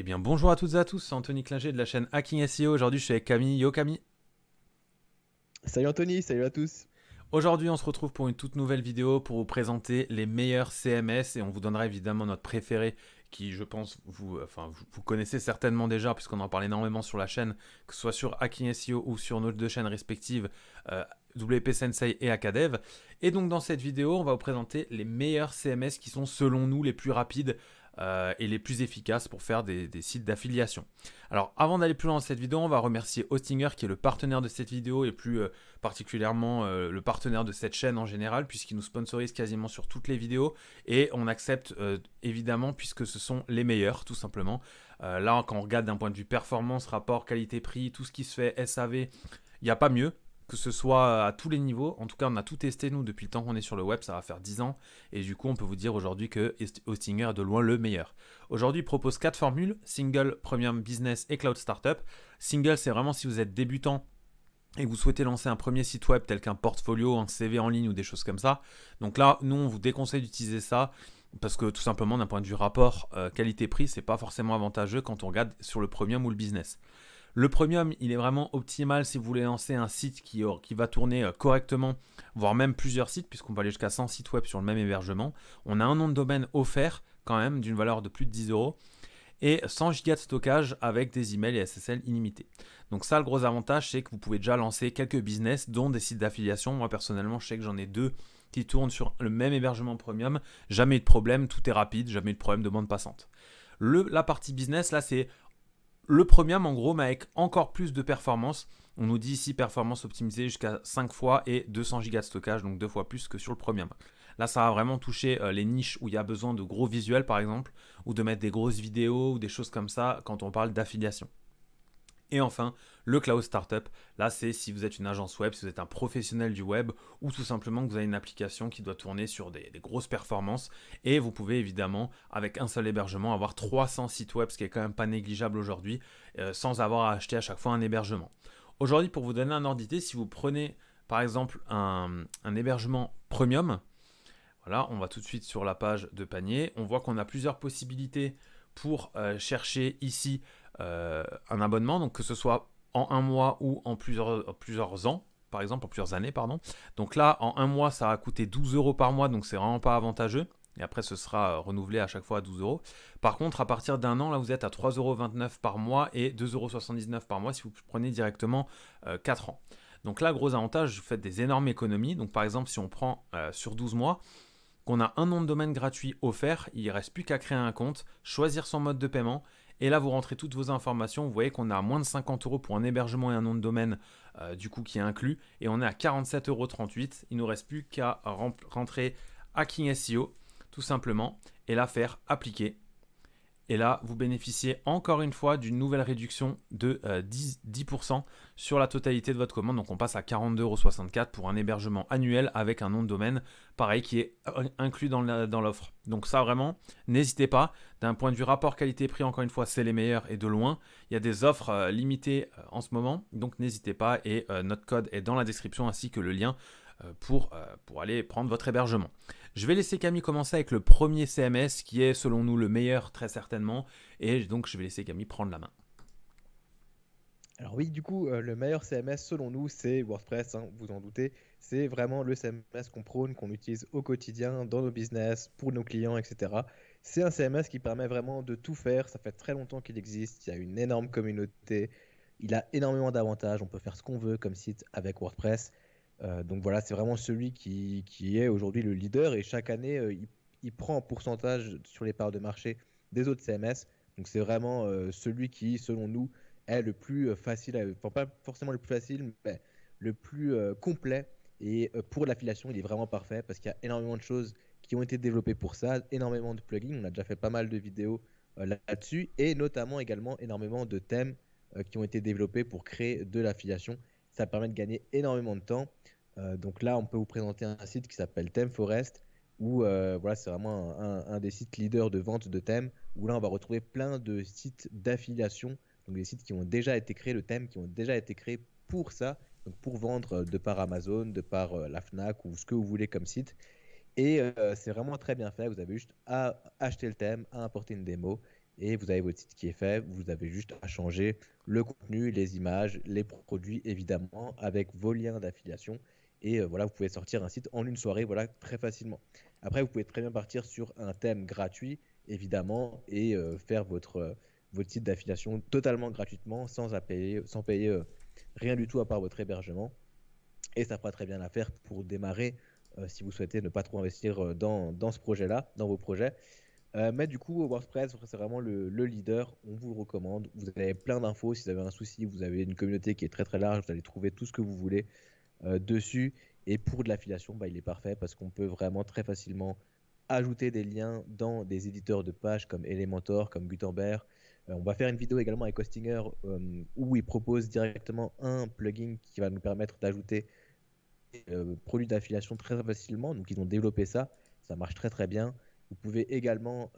Eh bien bonjour à toutes et à tous, c'est Anthony Clinger de la chaîne Hacking SEO. Aujourd'hui je suis avec Camille. Yo Camille. Salut Anthony, salut à tous. Aujourd'hui on se retrouve pour une toute nouvelle vidéo pour vous présenter les meilleurs CMS et on vous donnera évidemment notre préféré qui je pense vous, enfin, vous, connaissez certainement déjà puisqu'on en parle énormément sur la chaîne, que ce soit sur Hacking SEO ou sur nos deux chaînes respectives. Euh, WP Sensei et Akadev. Et donc dans cette vidéo, on va vous présenter les meilleurs CMS qui sont selon nous les plus rapides euh, et les plus efficaces pour faire des, sites d'affiliation. Alors avant d'aller plus loin dans cette vidéo, on va remercier Hostinger qui est le partenaire de cette vidéo et plus euh, particulièrement euh, le partenaire de cette chaîne en général puisqu'il nous sponsorise quasiment sur toutes les vidéos et on accepte évidemment puisque ce sont les meilleurs tout simplement. là quand on regarde d'un point de vue performance, rapport, qualité, prix, tout ce qui se fait SAV, il n'y a pas mieux que ce soit à tous les niveaux. En tout cas, on a tout testé, nous, depuis le temps qu'on est sur le web, ça va faire 10 ans. Et du coup, on peut vous dire aujourd'hui que Hostinger est de loin le meilleur. Aujourd'hui, il propose 4 formules, Single, Premium Business et Cloud Startup. Single, c'est vraiment si vous êtes débutant et vous souhaitez lancer un premier site web tel qu'un portfolio, un CV en ligne ou des choses comme ça. Donc là, nous, on vous déconseille d'utiliser ça parce que tout simplement d'un point de vue rapport euh, qualité-prix, c'est pas forcément avantageux quand on regarde sur le premium ou le business. Le premium, il est vraiment optimal si vous voulez lancer un site qui, va tourner euh, correctement, voire même plusieurs sites, puisqu'on peut aller jusqu'à 100 sites web sur le même hébergement. On a un nom de domaine offert quand même d'une valeur de plus de 10 euros et 100 gigas de stockage avec des emails et SSL illimités. Donc ça, le gros avantage, c'est que vous pouvez déjà lancer quelques business, dont des sites d'affiliation. Moi, personnellement, je sais que j'en ai deux qui tournent sur le même hébergement premium. Jamais eu de problème, tout est rapide, jamais eu de problème de bande passante. la partie business, là, c'est le Premium, en gros, mais avec encore plus de performance. On nous dit ici performance optimisée jusqu'à 5 fois et 200 gigas de stockage, donc deux fois plus que sur le Premium. Là, ça va vraiment toucher euh, les niches où il y a besoin de gros visuels, par exemple, ou de mettre des grosses vidéos ou des choses comme ça quand on parle d'affiliation. Et enfin, le cloud startup. Là, c'est si vous êtes une agence web, si vous êtes un professionnel du web ou tout simplement que vous avez une application qui doit tourner sur des, grosses performances. Et vous pouvez évidemment, avec un seul hébergement, avoir 300 sites web, ce qui est quand même pas négligeable aujourd'hui, euh, sans avoir à acheter à chaque fois un hébergement. Aujourd'hui, pour vous donner un ordre d'idée, si vous prenez par exemple un, hébergement premium, voilà, on va tout de suite sur la page de panier. On voit qu'on a plusieurs possibilités pour euh, chercher ici euh, un abonnement, donc que ce soit en un mois ou en plusieurs, plusieurs ans, par exemple, en plusieurs années, pardon. Donc là, en un mois, ça a coûté 12 euros par mois, donc c'est vraiment pas avantageux. Et après, ce sera euh, renouvelé à chaque fois à 12 euros. Par contre, à partir d'un an, là, vous êtes à 3,29 euros par mois et 2,79 euros par mois si vous prenez directement 4 euh, ans. Donc là, gros avantage, vous faites des énormes économies. Donc par exemple, si on prend sur 12 mois, qu'on a un nom de domaine gratuit offert, il ne reste plus qu'à créer un compte, choisir son mode de paiement et là, vous rentrez toutes vos informations. Vous voyez qu'on a moins de 50 euros pour un hébergement et un nom de domaine, euh, du coup, qui est inclus. Et on est à 47,38 euros. Il ne nous reste plus qu'à rentrer King SEO, tout simplement, et la faire appliquer. Et là, vous bénéficiez encore une fois d'une nouvelle réduction de 10%, euh, 10% sur la totalité de votre commande. Donc on passe à 42,64€ pour un hébergement annuel avec un nom de domaine, pareil, qui est inclus dans l'offre. Donc ça vraiment, n'hésitez pas. D'un point de vue rapport qualité-prix, encore une fois, c'est les meilleurs et de loin. Il y a des offres euh, limitées euh, en ce moment, donc n'hésitez pas. Et notre code est dans la description ainsi que le lien pour, pour aller prendre votre hébergement. Je vais laisser Camille commencer avec le premier CMS qui est selon nous le meilleur très certainement. Et donc je vais laisser Camille prendre la main. Alors oui, du coup, euh, le meilleur CMS selon nous, c'est WordPress, hein, vous en doutez. C'est vraiment le CMS qu'on prône, qu'on utilise au quotidien, dans nos business, pour nos clients, etc. C'est un CMS qui permet vraiment de tout faire. Ça fait très longtemps qu'il existe, il y a une énorme communauté, il a énormément d'avantages, on peut faire ce qu'on veut comme site avec WordPress. Euh, donc voilà, c'est vraiment celui qui, est aujourd'hui le leader et chaque année, euh, il, prend un pourcentage sur les parts de marché des autres CMS. Donc c'est vraiment euh, celui qui, selon nous, est le plus facile, pas forcément le plus facile, mais le plus complet. Et pour l'affiliation, il est vraiment parfait parce qu'il y a énormément de choses qui ont été développées pour ça, énormément de plugins. On a déjà fait pas mal de vidéos là-dessus et notamment également énormément de thèmes qui ont été développés pour créer de l'affiliation ça permet de gagner énormément de temps. Euh, donc là, on peut vous présenter un site qui s'appelle Theme Forest, où euh, voilà, c'est vraiment un, des sites leaders de vente de thèmes, où là, on va retrouver plein de sites d'affiliation, donc des sites qui ont déjà été créés, le thème qui ont déjà été créés pour ça, donc pour vendre euh, de par Amazon, de par la FNAC ou ce que vous voulez comme site. Et c'est vraiment très bien fait, vous avez juste à acheter le thème, à importer une démo, et vous avez votre site qui est fait. Vous avez juste à changer le contenu, les images, les produits évidemment avec vos liens d'affiliation. Et euh, voilà, vous pouvez sortir un site en une soirée, voilà, très facilement. Après, vous pouvez très bien partir sur un thème gratuit, évidemment, et euh, faire votre, euh, votre site d'affiliation totalement gratuitement, sans, à payer, sans payer rien du tout à part votre hébergement. Et ça fera très bien l'affaire pour démarrer si vous souhaitez ne pas trop investir dans, dans ce projet-là, dans vos projets. Euh, mais du coup, WordPress, c'est vraiment le, leader. On vous le recommande. Vous avez plein d'infos. Si vous avez un souci, vous avez une communauté qui est très très large. Vous allez trouver tout ce que vous voulez euh, dessus. Et pour de l'affiliation, bah, il est parfait parce qu'on peut vraiment très facilement ajouter des liens dans des éditeurs de pages comme Elementor, comme Gutenberg. Euh, on va faire une vidéo également avec Hostinger où il propose directement un plugin qui va nous permettre d'ajouter des produits d'affiliation très facilement. Donc ils ont développé ça. Ça marche très très bien. Vous pouvez également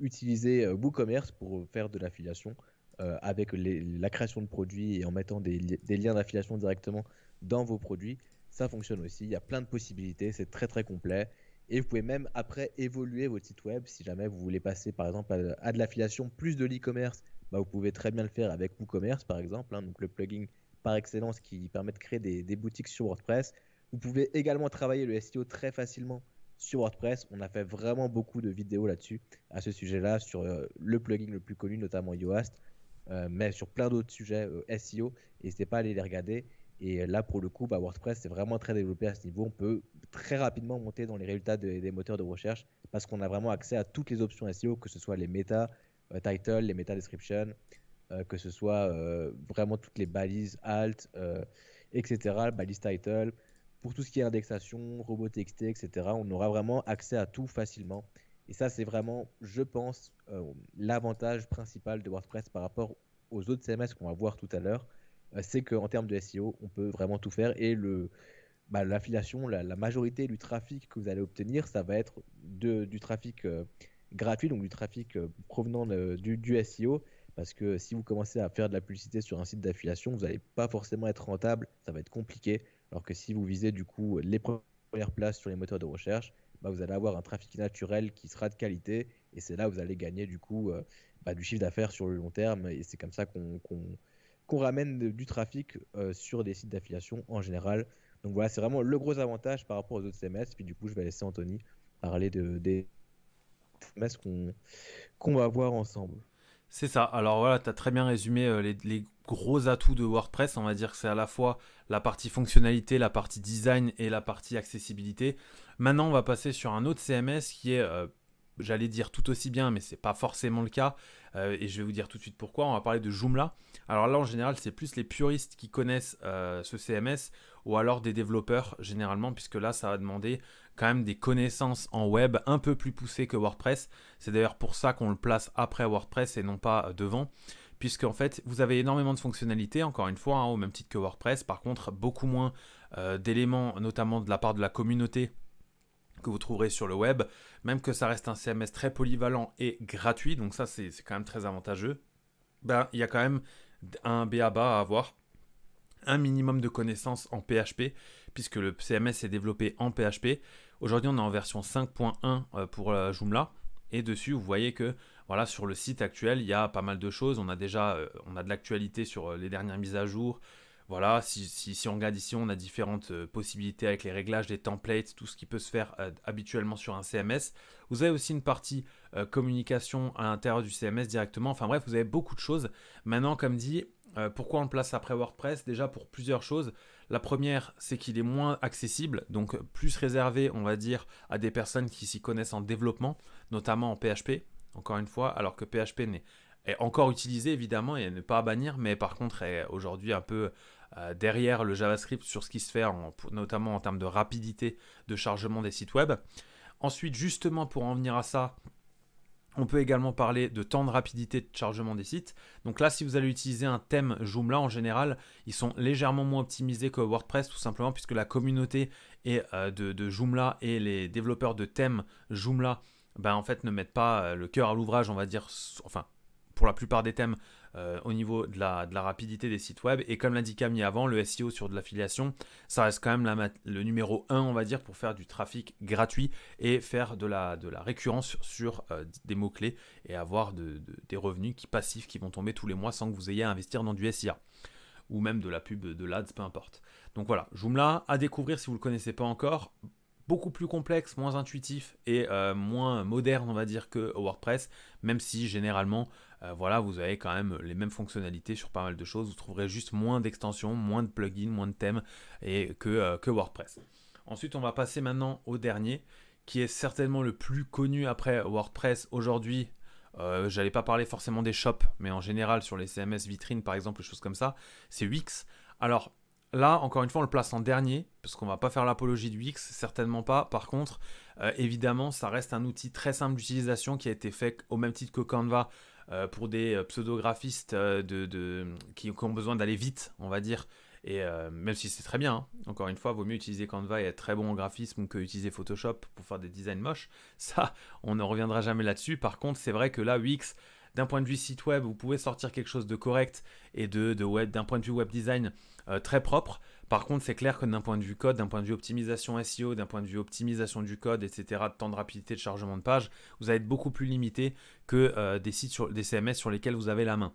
utiliser WooCommerce pour faire de l'affiliation avec la création de produits et en mettant des, liens d'affiliation directement dans vos produits. Ça fonctionne aussi. Il y a plein de possibilités. C'est très très complet. Et vous pouvez même après évoluer votre site web. Si jamais vous voulez passer par exemple à, de l'affiliation plus de l'e-commerce, bah, vous pouvez très bien le faire avec WooCommerce par exemple, hein, donc le plugin par excellence qui permet de créer des, boutiques sur WordPress. Vous pouvez également travailler le SEO très facilement sur WordPress. On a fait vraiment beaucoup de vidéos là-dessus, à ce sujet-là, sur euh, le plugin le plus connu, notamment Yoast, euh, mais sur plein d'autres sujets euh, SEO. N'hésitez pas à aller les regarder. Et là, pour le coup, bah, WordPress, c'est vraiment très développé à ce niveau. On peut très rapidement monter dans les résultats des moteurs de recherche parce qu'on a vraiment accès à toutes les options SEO, que ce soit les méta title, les méta descriptions, que ce soit vraiment toutes les balises alt, etc., balise title pour tout ce qui est indexation, robot etc. On aura vraiment accès à tout facilement. Et ça, c'est vraiment, je pense, euh, l'avantage principal de WordPress par rapport aux autres CMS qu'on va voir tout à l'heure. Euh, c'est qu'en termes de SEO, on peut vraiment tout faire. Et le, bah, l'affiliation, la, majorité du trafic que vous allez obtenir, ça va être du trafic euh, gratuit, donc du trafic provenant du, du SEO. Parce que si vous commencez à faire de la publicité sur un site d'affiliation, vous n'allez pas forcément être rentable, ça va être compliqué. Alors que si vous visez du coup les premières places sur les moteurs de recherche, bah, vous allez avoir un trafic naturel qui sera de qualité et c'est là où vous allez gagner du coup euh, bah, du chiffre d'affaires sur le long terme et c'est comme ça qu'on ramène du trafic euh, sur des sites d'affiliation en général. Donc voilà, c'est vraiment le gros avantage par rapport aux autres CMS. Puis du coup, je vais laisser Anthony parler de, des CMS qu'on va voir ensemble. C'est ça. Alors voilà, tu as très bien résumé euh, les, gros atouts de WordPress. On va dire que c'est à la fois la partie fonctionnalité, la partie design et la partie accessibilité. Maintenant, on va passer sur un autre CMS qui est, euh, j'allais dire tout aussi bien, mais c'est pas forcément le cas. Euh, et je vais vous dire tout de suite pourquoi. On va parler de Joomla. Alors là, en général, c'est plus les puristes qui connaissent ce CMS ou alors des développeurs généralement, puisque là, ça va demander quand même des connaissances en web un peu plus poussées que WordPress. C'est d'ailleurs pour ça qu'on le place après WordPress et non pas euh, devant puisque en fait vous avez énormément de fonctionnalités, encore une fois, hein, au même titre que WordPress, par contre beaucoup moins euh, d'éléments, notamment de la part de la communauté que vous trouverez sur le web, même que ça reste un CMS très polyvalent et gratuit, donc ça c'est quand même très avantageux, ben, il y a quand même un BABA à avoir, un minimum de connaissances en PHP, puisque le CMS est développé en PHP, Aujourd'hui, on est en version 5.1 euh, pour Joomla. Et dessus, vous voyez que voilà, sur le site actuel, il y a pas mal de choses. On a déjà euh, on a de l'actualité sur euh, les dernières mises à jour. Voilà, si, on regarde ici, on a différentes possibilités avec les réglages, les templates, tout ce qui peut se faire habituellement sur un CMS. Vous avez aussi une partie communication à l'intérieur du CMS directement. Enfin bref, vous avez beaucoup de choses. Maintenant, comme dit, pourquoi on le place après WordPress Déjà pour plusieurs choses. La première, c'est qu'il est moins accessible, donc plus réservé, on va dire, à des personnes qui s'y connaissent en développement, notamment en PHP, encore une fois, alors que PHP est encore utilisé, évidemment et n'est pas à bannir, mais par contre est aujourd'hui un peu euh, derrière le JavaScript sur ce qui se fait, notamment en termes de rapidité de chargement des sites web. Ensuite, justement pour en venir à ça, on peut également parler de temps de rapidité de chargement des sites. Donc là, si vous allez utiliser un thème Joomla, en général, ils sont légèrement moins optimisés que WordPress, tout simplement, puisque la communauté et, euh, de, Joomla et les développeurs de thèmes Joomla, ben, en fait, ne mettent pas euh, le cœur à l'ouvrage, on va dire, enfin, pour la plupart des thèmes, euh, au niveau de la, de la, rapidité des sites web. Et comme l'indiquait mis avant, le SEO sur de l'affiliation, ça reste quand même le numéro 1, on va dire, pour faire du trafic gratuit et faire de la, de la récurrence sur euh, des mots-clés et avoir des revenus passifs qui vont tomber tous les mois sans que vous ayez à investir dans du SIA ou même de la pub de l'ADS, peu importe. Donc voilà, Joomla à découvrir si vous ne le connaissez pas encore beaucoup plus complexe, moins intuitif et euh, moins moderne, on va dire, que WordPress, même si généralement, euh, voilà, vous avez quand même les mêmes fonctionnalités sur pas mal de choses. Vous trouverez juste moins d'extensions, moins de plugins, moins de thèmes et que, euh, WordPress. Ensuite, on va passer maintenant au dernier, qui est certainement le plus connu après WordPress aujourd'hui. je J'allais pas parler forcément des shops, mais en général sur les CMS vitrines, par exemple, choses comme ça, c'est Wix. Alors, Là, encore une fois, on le place en dernier, parce qu'on va pas faire l'apologie du Wix, certainement pas. Par contre, euh, évidemment, ça reste un outil très simple d'utilisation qui a été fait au même titre que Canva euh, pour des euh, pseudo-graphistes qui, ont besoin d'aller vite, on va dire. Et même si c'est très bien, hein. encore une fois, vaut mieux utiliser Canva et être très bon en graphisme que utiliser Photoshop pour faire des designs moches. Ça, on ne reviendra jamais là-dessus. Par contre, c'est vrai que là, Wix d'un point de vue site web, vous pouvez sortir quelque chose de correct et de, web, d'un point de vue web design euh, très propre. Par contre, c'est clair que d'un point de vue code, d'un point de vue optimisation SEO, d'un point de vue optimisation du code, etc., de temps de rapidité de chargement de page, vous allez être beaucoup plus limité que euh, des sites sur, des CMS sur lesquels vous avez la main.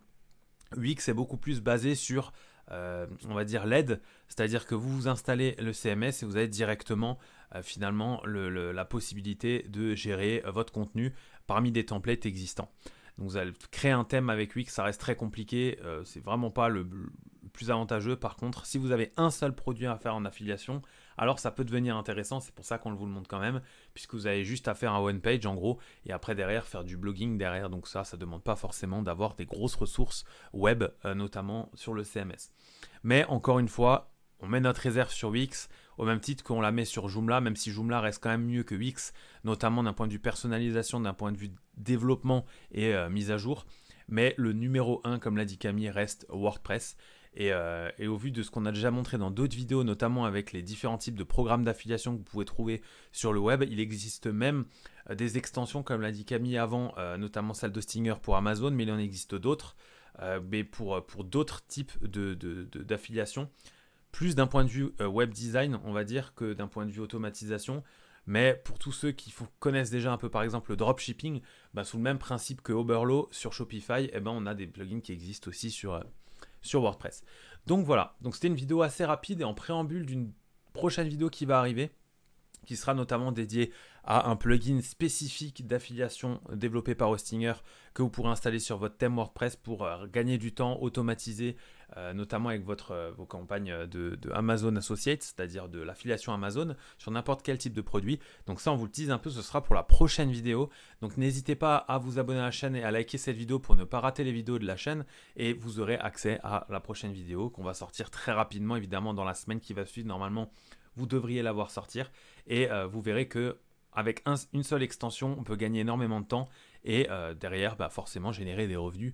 Wix est beaucoup plus basé sur euh, on va dire l'aide, c'est-à-dire que vous vous installez le CMS et vous avez directement finalement la possibilité de gérer votre contenu parmi des templates existants. Donc vous allez créer un thème avec Wix, ça reste très compliqué. Euh, c'est vraiment pas le, plus avantageux. Par contre, si vous avez un seul produit à faire en affiliation, alors ça peut devenir intéressant. C'est pour ça qu'on vous le montre quand même, puisque vous avez juste à faire un one page en gros, et après derrière faire du blogging derrière. Donc ça, ça demande pas forcément d'avoir des grosses ressources web, euh, notamment sur le CMS. Mais encore une fois, on met notre réserve sur Wix au même titre qu'on la met sur Joomla, même si Joomla reste quand même mieux que Wix, notamment d'un point de vue personnalisation, d'un point de vue développement et euh, mise à jour. Mais le numéro 1, comme l'a dit Camille, reste WordPress. Euh, et, au vu de ce qu'on a déjà montré dans d'autres vidéos, notamment avec les différents types de programmes d'affiliation que vous pouvez trouver sur le web, il existe même euh, des extensions, comme l'a dit Camille avant, notamment celle de Stinger pour Amazon, mais il en existe d'autres, mais pour, pour d'autres types d'affiliation. De, plus d'un point de vue euh, web design, on va dire, que d'un point de vue automatisation. Mais pour tous ceux qui connaissent déjà un peu par exemple le dropshipping, bah, sous le même principe que Oberlo sur Shopify, eh ben, on a des plugins qui existent aussi sur, euh, sur WordPress. Donc voilà, donc c'était une vidéo assez rapide et en préambule d'une prochaine vidéo qui va arriver qui sera notamment dédié à un plugin spécifique d'affiliation développé par Hostinger que vous pourrez installer sur votre thème WordPress pour euh, gagner du temps, automatiser, euh, notamment avec votre, euh, vos campagnes de, de Amazon Associates, c'est-à-dire de l'affiliation Amazon sur n'importe quel type de produit. Donc ça, on vous le tease un peu, ce sera pour la prochaine vidéo. Donc n'hésitez pas à vous abonner à la chaîne et à liker cette vidéo pour ne pas rater les vidéos de la chaîne et vous aurez accès à la prochaine vidéo qu'on va sortir très rapidement, évidemment, dans la semaine qui va suivre. Normalement, vous devriez l'avoir sortir et euh, vous verrez que avec une seule extension, on peut gagner énormément de temps et euh, derrière, bah, forcément, générer des revenus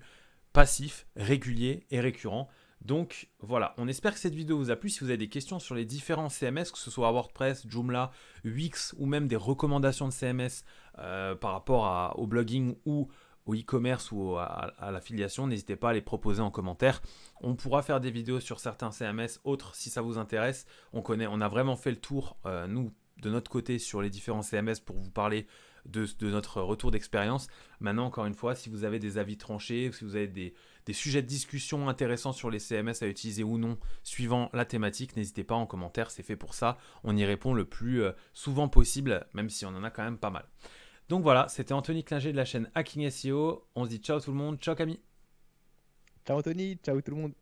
passifs, réguliers et récurrents. Donc voilà, on espère que cette vidéo vous a plu. Si vous avez des questions sur les différents CMS, que ce soit WordPress, Joomla, Wix ou même des recommandations de CMS euh, par rapport au blogging ou au e-commerce ou à, l'affiliation, n'hésitez pas à les proposer en commentaire. On pourra faire des vidéos sur certains CMS, autres si ça vous intéresse. On connaît, on a vraiment fait le tour, nous, de notre côté sur les différents CMS pour vous parler de, notre retour d'expérience. Maintenant, encore une fois, si vous avez des avis tranchés, si vous avez des, sujets de discussion intéressants sur les CMS à utiliser ou non suivant la thématique, n'hésitez pas en commentaire, c'est fait pour ça. On y répond le plus euh, souvent possible, même si on en a quand même pas mal. Donc voilà, c'était Anthony Klinger de la chaîne Hacking SEO. On se dit ciao tout le monde, ciao Camille. Ciao Anthony, ciao tout le monde.